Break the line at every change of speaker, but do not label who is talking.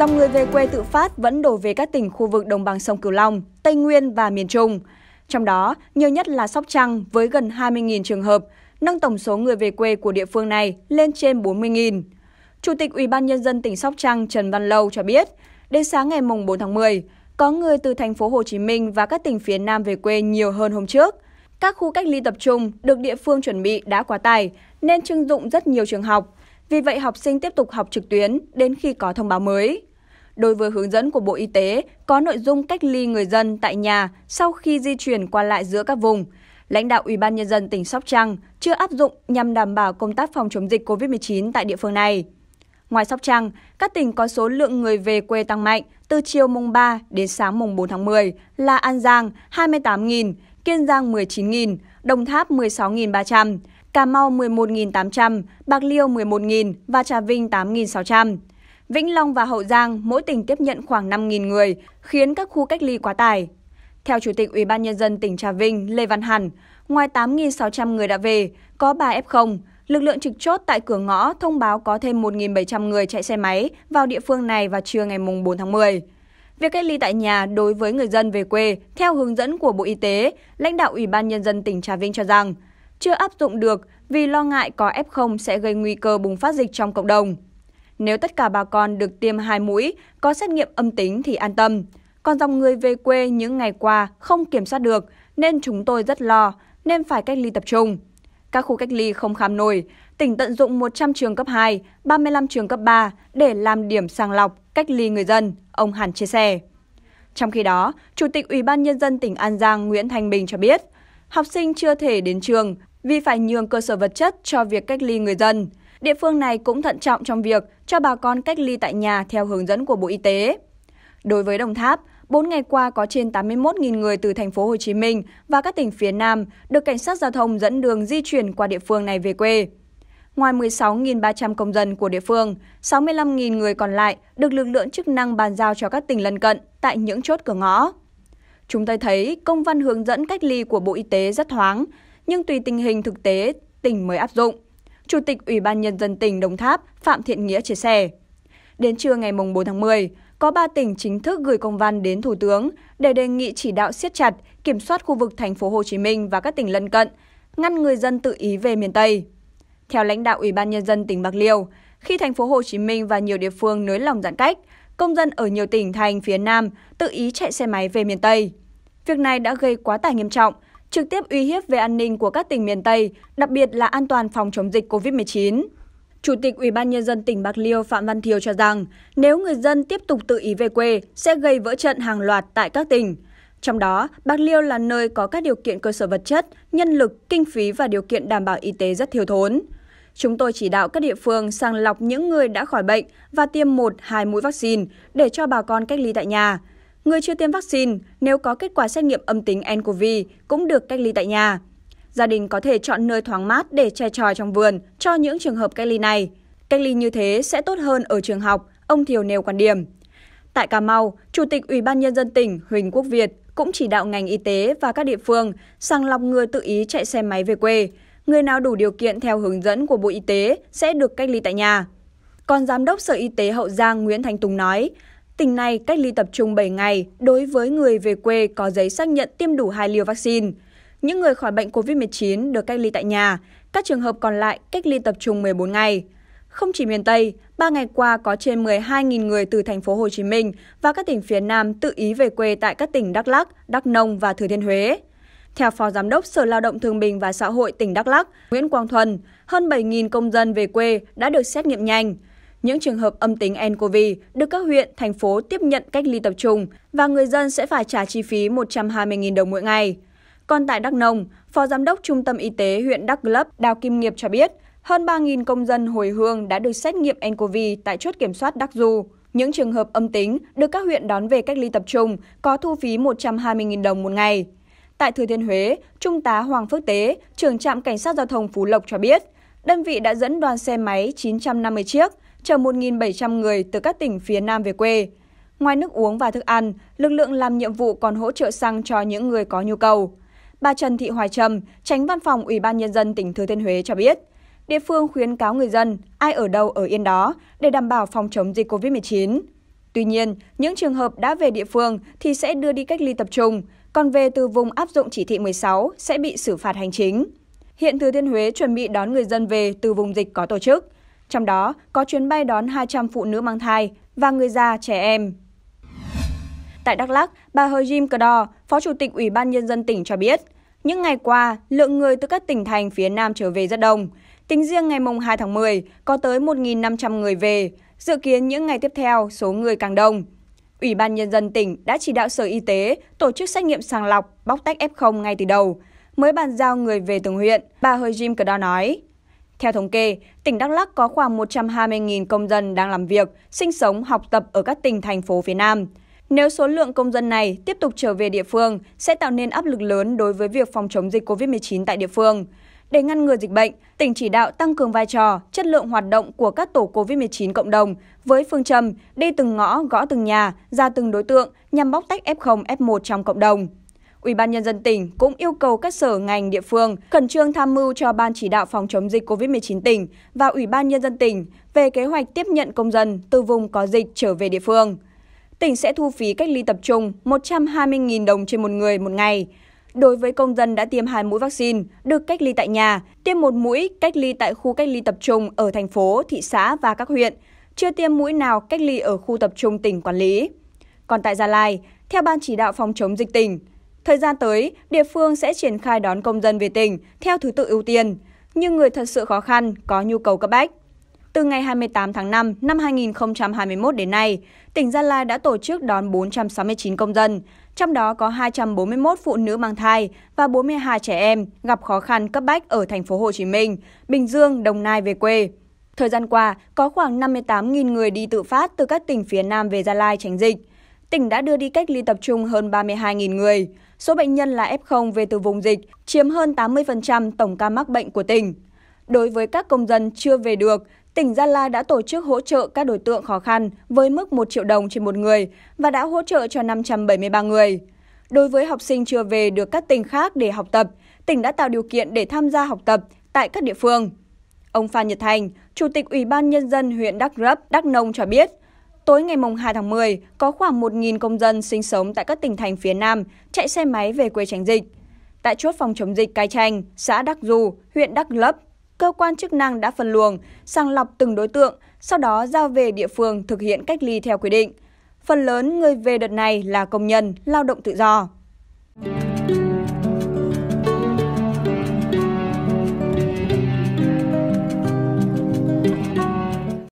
Dòng người về quê tự phát vẫn đổ về các tỉnh khu vực đồng bằng sông Cửu Long, Tây Nguyên và miền Trung. Trong đó, nhiều nhất là Sóc Trăng với gần 20.000 trường hợp, nâng tổng số người về quê của địa phương này lên trên 40.000. Chủ tịch Ủy ban nhân dân tỉnh Sóc Trăng Trần Văn Lâu cho biết, đến sáng ngày mùng 4 tháng 10, có người từ thành phố Hồ Chí Minh và các tỉnh phía Nam về quê nhiều hơn hôm trước. Các khu cách ly tập trung được địa phương chuẩn bị đã quá tải nên trưng dụng rất nhiều trường học. Vì vậy học sinh tiếp tục học trực tuyến đến khi có thông báo mới. Đối với hướng dẫn của Bộ Y tế có nội dung cách ly người dân tại nhà sau khi di chuyển qua lại giữa các vùng, lãnh đạo Ủy ban nhân dân tỉnh Sóc Trăng chưa áp dụng nhằm đảm bảo công tác phòng chống dịch COVID-19 tại địa phương này. Ngoài Sóc Trăng, các tỉnh có số lượng người về quê tăng mạnh từ chiều mùng 3 đến sáng mùng 4 tháng 10 là An Giang 28.000, Kiên Giang 19.000, Đồng Tháp 16.300, Cà Mau 11.800, Bạc Liêu 11.000 và Trà Vinh 8.600. Vĩnh Long và Hậu Giang mỗi tỉnh tiếp nhận khoảng 5.000 người, khiến các khu cách ly quá tải. Theo Chủ tịch Ủy ban nhân dân tỉnh Trà Vinh Lê Văn Hẳn, ngoài 8.600 người đã về, có 3 F0, lực lượng trực chốt tại cửa ngõ thông báo có thêm 1.700 người chạy xe máy vào địa phương này vào trưa ngày 4 tháng 10. Việc cách ly tại nhà đối với người dân về quê theo hướng dẫn của Bộ Y tế, lãnh đạo Ủy ban Nhân dân tỉnh Trà Vinh cho rằng chưa áp dụng được vì lo ngại có F0 sẽ gây nguy cơ bùng phát dịch trong cộng đồng. Nếu tất cả bà con được tiêm hai mũi, có xét nghiệm âm tính thì an tâm. Còn dòng người về quê những ngày qua không kiểm soát được nên chúng tôi rất lo, nên phải cách ly tập trung. Các khu cách ly không khám nổi, tỉnh tận dụng 100 trường cấp 2, 35 trường cấp 3 để làm điểm sàng lọc, cách ly người dân, ông Hàn chia sẻ. Trong khi đó, Chủ tịch Ủy ban Nhân dân tỉnh An Giang Nguyễn Thành Bình cho biết, học sinh chưa thể đến trường vì phải nhường cơ sở vật chất cho việc cách ly người dân địa phương này cũng thận trọng trong việc cho bà con cách ly tại nhà theo hướng dẫn của Bộ Y tế. Đối với Đồng Tháp, 4 ngày qua có trên 81.000 người từ thành phố Hồ Chí Minh và các tỉnh phía Nam được cảnh sát giao thông dẫn đường di chuyển qua địa phương này về quê. Ngoài 16.300 công dân của địa phương, 65.000 người còn lại được lực lượng chức năng bàn giao cho các tỉnh lân cận tại những chốt cửa ngõ. Chúng tôi thấy công văn hướng dẫn cách ly của Bộ Y tế rất thoáng, nhưng tùy tình hình thực tế, tỉnh mới áp dụng. Chủ tịch Ủy ban Nhân dân tỉnh Đồng Tháp Phạm Thiện Nghĩa chia sẻ. Đến trưa ngày 4 tháng 10, có 3 tỉnh chính thức gửi công văn đến Thủ tướng để đề nghị chỉ đạo siết chặt, kiểm soát khu vực thành phố Hồ Chí Minh và các tỉnh lân cận, ngăn người dân tự ý về miền Tây. Theo lãnh đạo Ủy ban Nhân dân tỉnh Bạc Liêu, khi thành phố Hồ Chí Minh và nhiều địa phương nới lỏng giãn cách, công dân ở nhiều tỉnh thành phía Nam tự ý chạy xe máy về miền Tây. Việc này đã gây quá tải nghiêm trọng, trực tiếp uy hiếp về an ninh của các tỉnh miền Tây, đặc biệt là an toàn phòng chống dịch COVID-19. Chủ tịch Ủy ban nhân dân tỉnh Bạc Liêu Phạm Văn Thiều cho rằng, nếu người dân tiếp tục tự ý về quê sẽ gây vỡ trận hàng loạt tại các tỉnh. Trong đó, Bạc Liêu là nơi có các điều kiện cơ sở vật chất, nhân lực, kinh phí và điều kiện đảm bảo y tế rất thiếu thốn. Chúng tôi chỉ đạo các địa phương sàng lọc những người đã khỏi bệnh và tiêm một hai mũi vaccine để cho bà con cách ly tại nhà, Người chưa tiêm vaccine, nếu có kết quả xét nghiệm âm tính nCoV cũng được cách ly tại nhà. Gia đình có thể chọn nơi thoáng mát để che tròi trong vườn cho những trường hợp cách ly này. Cách ly như thế sẽ tốt hơn ở trường học, ông Thiều nêu quan điểm. Tại Cà Mau, Chủ tịch Ủy ban Nhân dân tỉnh Huỳnh Quốc Việt cũng chỉ đạo ngành y tế và các địa phương sàng lọc người tự ý chạy xe máy về quê. Người nào đủ điều kiện theo hướng dẫn của Bộ Y tế sẽ được cách ly tại nhà. Còn Giám đốc Sở Y tế Hậu Giang Nguyễn Thành Tùng nói, tỉnh này cách ly tập trung 7 ngày đối với người về quê có giấy xác nhận tiêm đủ hai liều vaccine. Những người khỏi bệnh COVID-19 được cách ly tại nhà, các trường hợp còn lại cách ly tập trung 14 ngày. Không chỉ miền Tây, 3 ngày qua có trên 12.000 người từ thành phố Hồ Chí Minh và các tỉnh phía Nam tự ý về quê tại các tỉnh Đắk Lắk, Đắk Nông và Thừa Thiên Huế. Theo Phó Giám đốc Sở Lao động Thương binh và Xã hội tỉnh Đắk Lắk, Nguyễn Quang Thuần, hơn 7.000 công dân về quê đã được xét nghiệm nhanh. Những trường hợp âm tính nCoV được các huyện, thành phố tiếp nhận cách ly tập trung và người dân sẽ phải trả chi phí 120.000 đồng mỗi ngày. Còn tại Đắk Nông, Phó Giám đốc Trung tâm Y tế huyện Đắk Lấp Đào Kim Nghiệp cho biết, hơn 3.000 công dân hồi hương đã được xét nghiệm nCoV tại chốt kiểm soát Đắk Du. Những trường hợp âm tính được các huyện đón về cách ly tập trung có thu phí 120.000 đồng một ngày. Tại Thừa Thiên Huế, Trung tá Hoàng Phước Tế, trưởng trạm Cảnh sát Giao thông Phú Lộc cho biết, đơn vị đã dẫn đoàn xe máy 950 chiếc, chở 1.700 người từ các tỉnh phía Nam về quê. Ngoài nước uống và thức ăn, lực lượng làm nhiệm vụ còn hỗ trợ xăng cho những người có nhu cầu. Bà Trần Thị Hoài Trâm, tránh văn phòng Ủy ban Nhân dân tỉnh Thừa Thiên Huế cho biết, địa phương khuyến cáo người dân ai ở đâu ở yên đó để đảm bảo phòng chống dịch COVID-19. Tuy nhiên, những trường hợp đã về địa phương thì sẽ đưa đi cách ly tập trung, còn về từ vùng áp dụng chỉ thị 16 sẽ bị xử phạt hành chính. Hiện Thừa Thiên Huế chuẩn bị đón người dân về từ vùng dịch có tổ chức trong đó có chuyến bay đón 200 phụ nữ mang thai và người già trẻ em. Tại Đắk Lắk, bà Hojim Kador, Phó Chủ tịch Ủy ban Nhân dân tỉnh cho biết, những ngày qua, lượng người từ các tỉnh thành phía Nam trở về rất đông. Tính riêng ngày mùng 2 tháng 10, có tới 1.500 người về. Dự kiến những ngày tiếp theo, số người càng đông. Ủy ban Nhân dân tỉnh đã chỉ đạo Sở Y tế tổ chức xét nghiệm sàng lọc, bóc tách F0 ngay từ đầu, mới bàn giao người về từng huyện, bà Hojim Kador nói. Theo thống kê, tỉnh Đắk Lắk có khoảng 120.000 công dân đang làm việc, sinh sống, học tập ở các tỉnh thành phố phía Nam. Nếu số lượng công dân này tiếp tục trở về địa phương sẽ tạo nên áp lực lớn đối với việc phòng chống dịch COVID-19 tại địa phương. Để ngăn ngừa dịch bệnh, tỉnh chỉ đạo tăng cường vai trò, chất lượng hoạt động của các tổ COVID-19 cộng đồng với phương châm đi từng ngõ, gõ từng nhà, ra từng đối tượng nhằm bóc tách F0, F1 trong cộng đồng. Ủy ban nhân dân tỉnh cũng yêu cầu các sở ngành địa phương khẩn trương tham mưu cho Ban chỉ đạo phòng chống dịch COVID-19 tỉnh và Ủy ban nhân dân tỉnh về kế hoạch tiếp nhận công dân từ vùng có dịch trở về địa phương. Tỉnh sẽ thu phí cách ly tập trung 120.000 đồng trên một người một ngày. Đối với công dân đã tiêm hai mũi vaccine, được cách ly tại nhà, tiêm một mũi cách ly tại khu cách ly tập trung ở thành phố, thị xã và các huyện, chưa tiêm mũi nào cách ly ở khu tập trung tỉnh quản lý. Còn tại Gia Lai, theo Ban chỉ đạo phòng chống dịch tỉnh, Thời gian tới, địa phương sẽ triển khai đón công dân về tỉnh theo thứ tự ưu tiên, như người thật sự khó khăn, có nhu cầu cấp bách. Từ ngày 28 tháng 5 năm 2021 đến nay, tỉnh Gia Lai đã tổ chức đón 469 công dân, trong đó có 241 phụ nữ mang thai và 42 trẻ em gặp khó khăn cấp bách ở thành phố Hồ Chí Minh, Bình Dương, Đồng Nai về quê. Thời gian qua, có khoảng 58.000 người đi tự phát từ các tỉnh phía Nam về Gia Lai tránh dịch tỉnh đã đưa đi cách ly tập trung hơn 32.000 người. Số bệnh nhân là F0 về từ vùng dịch, chiếm hơn 80% tổng ca mắc bệnh của tỉnh. Đối với các công dân chưa về được, tỉnh Gia Lai đã tổ chức hỗ trợ các đối tượng khó khăn với mức 1 triệu đồng trên một người và đã hỗ trợ cho 573 người. Đối với học sinh chưa về được các tỉnh khác để học tập, tỉnh đã tạo điều kiện để tham gia học tập tại các địa phương. Ông Phan Nhật Thành, Chủ tịch Ủy ban Nhân dân huyện Đắk Rấp, Đắk Nông cho biết, Tối ngày 2 tháng 10, có khoảng 1.000 công dân sinh sống tại các tỉnh thành phía Nam chạy xe máy về quê tránh dịch. Tại chốt phòng chống dịch Cai Chanh, xã Đắc Du, huyện Đắc Lấp, cơ quan chức năng đã phân luồng, sàng lọc từng đối tượng, sau đó giao về địa phương thực hiện cách ly theo quy định. Phần lớn người về đợt này là công nhân, lao động tự do.